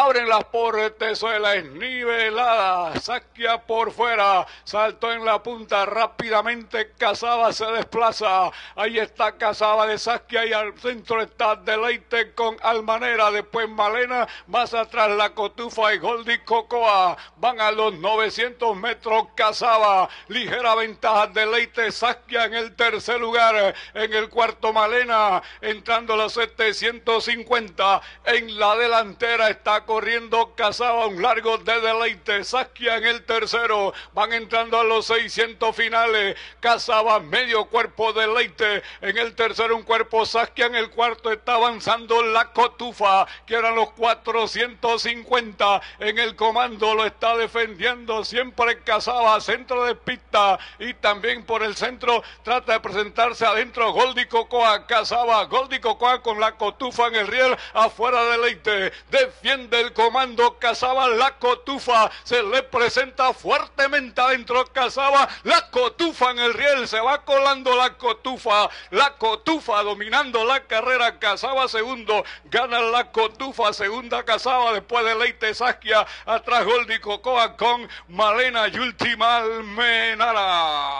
abren las portezuelas, es esnivelada... ...Sasquia por fuera, saltó en la punta, rápidamente Casaba se desplaza, ahí está Casaba de Saskia y al centro está Deleite con Almanera, después Malena, más atrás la Cotufa y Goldy Cocoa, van a los 900 metros Casaba, ligera ventaja Deleite, Saskia en el tercer lugar, en el cuarto Malena, entrando a los 750, en la delantera está corriendo Casaba un largo de deleite. Saskia en el tercero. Van entrando a los 600 finales. Casaba medio cuerpo deleite. En el tercero un cuerpo. Saskia en el cuarto está avanzando la cotufa. Que eran los 450. En el comando lo está defendiendo siempre Casaba. Centro de pista. Y también por el centro trata de presentarse adentro Goldi Cocoa. Casaba. Goldi Cocoa con la cotufa en el riel. Afuera de deleite. Defiende el comando Casaba, la cotufa se le presenta fuertemente adentro Casaba, la cotufa en el riel, se va colando la cotufa, la cotufa dominando la carrera, Casaba segundo, gana la cotufa, segunda Casaba después de Leite Saskia, atrás Goldi Cocoa con Malena y última Almenara.